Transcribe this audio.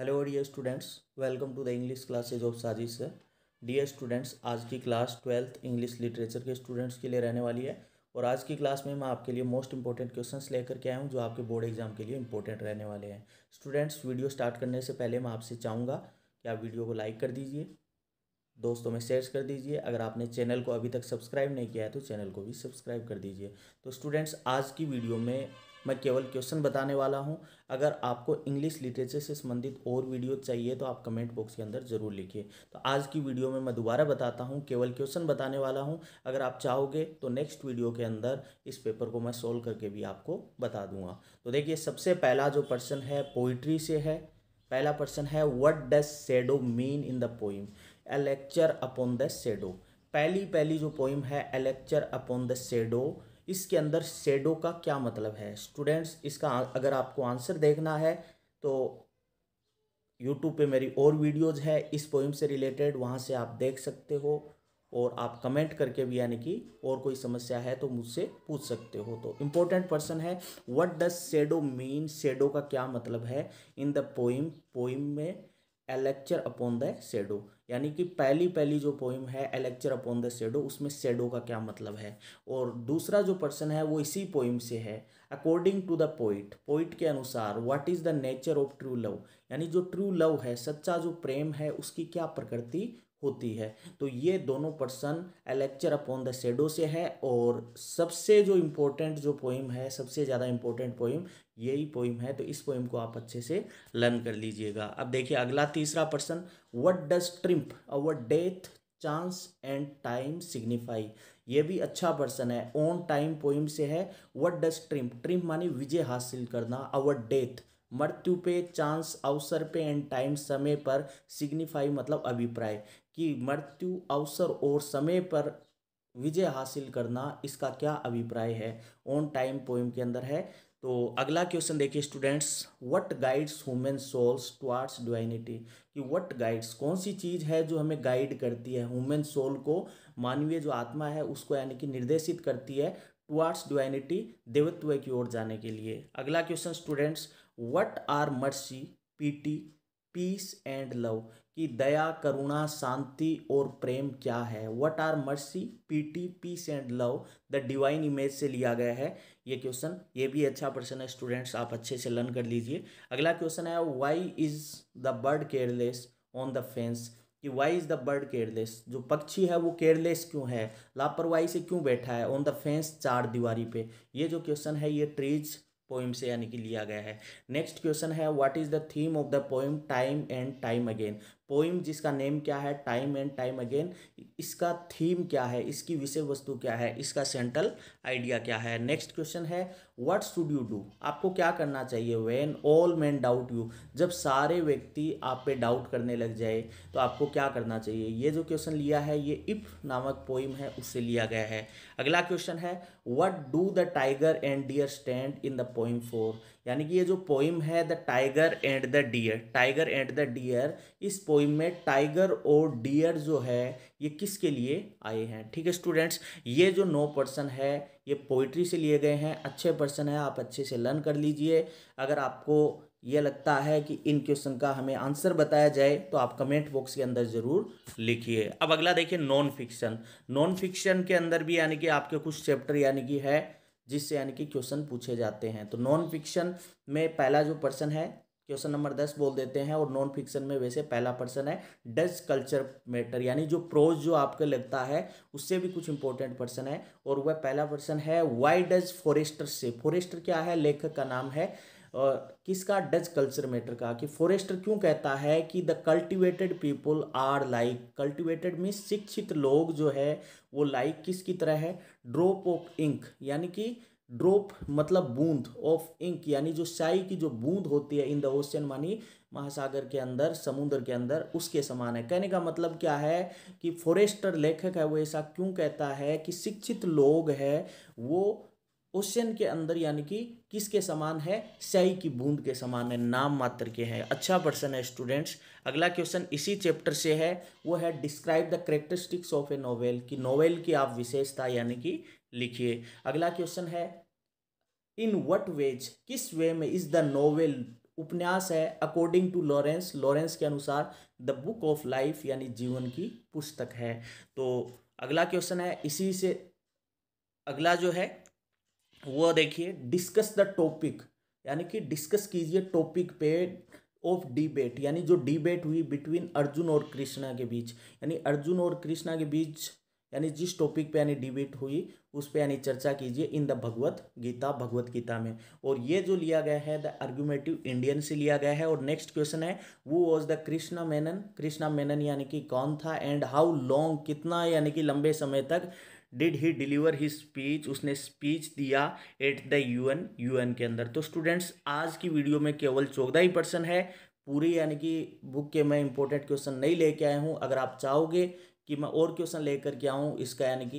hello dear students welcome to the English classes of Sajish sir dear students आज की class twelfth English literature के students के लिए रहने वाली है और आज की क्लास में मैं आपके लिए मोस्ट इंपॉर्टेंट क्वेश्चंस लेकर के आया हूँ जो आपके बोर्ड एग्जाम के लिए इंपॉर्टेंट रहने वाले हैं स्टूडेंट्स वीडियो स्टार्ट करने से पहले मैं आपसे चाहूँगा कि आप वीडियो को लाइक कर दीजिए दोस्तों में शेयर कर दीजिए अगर आपने चैनल को अभी तक सब्सक्राइब नहीं किया है तो चैनल को भी सब्सक्राइब कर दीजिए तो स्टूडेंट्स आज की वीडियो में मैं केवल क्वेश्चन बताने वाला हूं अगर आपको इंग्लिश लिटरेचर से संबंधित और वीडियो चाहिए तो आप कमेंट बॉक्स के अंदर ज़रूर लिखिए तो आज की वीडियो में मैं दोबारा बताता हूं केवल क्वेश्चन बताने वाला हूं अगर आप चाहोगे तो नेक्स्ट वीडियो के अंदर इस पेपर को मैं सोल्व करके भी आपको बता दूंगा तो देखिए सबसे पहला जो पर्सन है पोइट्री से है पहला पर्सन है what does shadow mean in the poem a lecture upon the shadow पहली पहली जो पोइम है a lecture upon the shadow इसके अंदर सेडो का क्या मतलब है स्टूडेंट्स इसका अगर आपको आंसर देखना है तो यूट्यूब पे मेरी और वीडियोज़ है इस पोइम से रिलेटेड वहाँ से आप देख सकते हो और आप कमेंट करके भी यानी कि और कोई समस्या है तो मुझसे पूछ सकते हो तो इम्पोर्टेंट पर्सन है what does shadow mean shadow का क्या मतलब है इन द पोइम पोइम में a lecture upon the shadow यानी कि पहली पहली जो पोइम है एलेक्चर अपॉन द सेडो उसमें सेडो का क्या मतलब है और दूसरा जो पर्सन है वो इसी पोइम से है according to the poet poet के अनुसार what is the nature of true love यानी जो ट्रू लव है सच्चा जो प्रेम है उसकी क्या प्रकृति होती है तो ये दोनों person a lecture lecture upon the shadow से है और सबसे जो इम्पोर्टेंट जो पोइम है सबसे ज़्यादा इम्पोर्टेंट पोइम यही पोइम है तो इस पोइम को आप अच्छे से लर्न कर लीजिएगा अब देखिए अगला तीसरा person what does triumph over death chance and time signify ये भी अच्छा पर्सन है ऑन टाइम पोइम से है वट डज ट्रिम्प ट्रिम्प मानी विजय हासिल करना अवर डेथ मृत्यु पे चांस अवसर पे एंड टाइम समय पर सिग्निफाई मतलब अभिप्राय कि मृत्यु अवसर और समय पर विजय हासिल करना इसका क्या अभिप्राय है ऑन टाइम पोइम के अंदर है तो अगला क्वेश्चन देखिए students what guides human souls towards divinity कि व्हाट गाइड्स कौन सी चीज़ है जो हमें गाइड करती है ह्यूमन सोल को मानवीय जो आत्मा है उसको यानी कि निर्देशित करती है टुअर्ड्स डिवाइनिटी देवत्व की ओर जाने के लिए अगला question students what are mercy pity peace and love कि दया करुणा शांति और प्रेम क्या है what are mercy pity peace and love the divine image से लिया गया है ये क्वेश्चन ये भी अच्छा प्रश्न है स्टूडेंट्स आप अच्छे से लर्न कर लीजिए अगला क्वेश्चन है why is the bird careless on the fence कि why is the bird careless जो पक्षी है वो केयरलेस क्यों है लापरवाही से क्यों बैठा है ऑन द फेंस चार दीवारी पे ये जो क्वेश्चन है ये ट्रीज पोइम से यानी कि लिया गया है नेक्स्ट क्वेश्चन है what is the theme of the poem time and time again poem जिसका नेम क्या है टाइम एंड टाइम अगेन इसका थीम क्या है इसकी विषय वस्तु क्या है इसका सेंट्रल आइडिया क्या है नेक्स्ट क्वेश्चन है व्हाट शुड यू डू आपको क्या करना चाहिए when all men doubt you जब सारे व्यक्ति आप पे डाउट करने लग जाए तो आपको क्या करना चाहिए ये जो क्वेश्चन लिया है ये इफ नामक पोइम है उससे लिया गया है अगला क्वेश्चन है what do the tiger and deer stand in the poem for यानी कि ये जो पोइम है the tiger and the deer tiger and the deer इस पोइम में टाइगर और डियर जो है ये किसके लिए आए हैं ठीक है स्टूडेंट्स ये जो नो पर्सन है ये पोइट्री से लिए गए हैं अच्छे पर्सन है आप अच्छे से लर्न कर लीजिए अगर आपको ये लगता है कि इन क्वेश्चन का हमें आंसर बताया जाए तो आप कमेंट बॉक्स के अंदर ज़रूर लिखिए अब अगला देखिए नॉन फिक्शन नॉन फिक्शन के अंदर भी यानी कि आपके कुछ चैप्टर यानी कि है जिससे यानी कि क्वेश्चन पूछे जाते हैं तो नॉन फिक्शन में पहला जो पर्सन है क्वेश्चन नंबर दस बोल देते हैं और नॉन फिक्शन में वैसे पहला पर्सन है डज कल्चर मैटर यानी जो प्रोज जो आपके लगता है उससे भी कुछ इंपॉर्टेंट पर्सन है और वह पहला पर्सन है वाई डज फॉरेस्टर से फॉरेस्टर क्या है लेखक का नाम है किसका डच कल्चर मैटर का कि फॉरेस्टर क्यों कहता है कि the cultivated people are like cultivated means शिक्षित लोग जो है वो लाइक like किसकी तरह है ड्रॉप ऑफ इंक यानी कि ड्रॉप मतलब बूंद ऑफ इंक यानी जो शाही की जो बूंद होती है इन द ओशियन मानी महासागर के अंदर समुद्र के अंदर उसके समान है कहने का मतलब क्या है कि फॉरेस्टर लेखक है वो ऐसा क्यों कहता है कि शिक्षित लोग है वो क्वेश्चन के अंदर यानी कि किसके समान है स्याही की बूंद के समान है नाम मात्र के हैं अच्छा पर्सन है स्टूडेंट्स अगला क्वेश्चन इसी चैप्टर से है वो है describe the characteristics of a novel कि नोवेल की आप विशेषता यानी कि लिखिए अगला क्वेश्चन है इन वट वेज किस वे में इज़ द नोवेल उपन्यास है अकॉर्डिंग टू लॉरेंस लॉरेंस के अनुसार द बुक ऑफ लाइफ यानी जीवन की पुस्तक है तो अगला क्वेश्चन है इसी से अगला जो है वो देखिए डिस्कस द टॉपिक यानी कि डिस्कस कीजिए टॉपिक पे ऑफ डिबेट यानी जो डिबेट हुई बिटवीन अर्जुन और कृष्णा के बीच यानी अर्जुन और कृष्णा के बीच यानी जिस टॉपिक पे यानी डिबेट हुई उस पे यानी चर्चा कीजिए इन द भगवत गीता भगवत गीता में और ये जो लिया गया है द आर्ग्यूमेटिव इंडियन से लिया गया है और नेक्स्ट क्वेश्चन है who was the Krishna Menon Krishna Menon यानी कि कौन था एंड हाउ लॉन्ग कितना यानी कि लंबे समय तक did he deliver he speech उसने स्पीच दिया एट द यूएन यूएन के अंदर तो स्टूडेंट्स आज की वीडियो में केवल चौदह ही पर्सन है पूरी यानी कि बुक के मैं इंपॉर्टेंट क्वेश्चन नहीं लेके आया हूँ अगर आप चाहोगे कि मैं और क्वेश्चन लेकर के आऊँ इसका यानी कि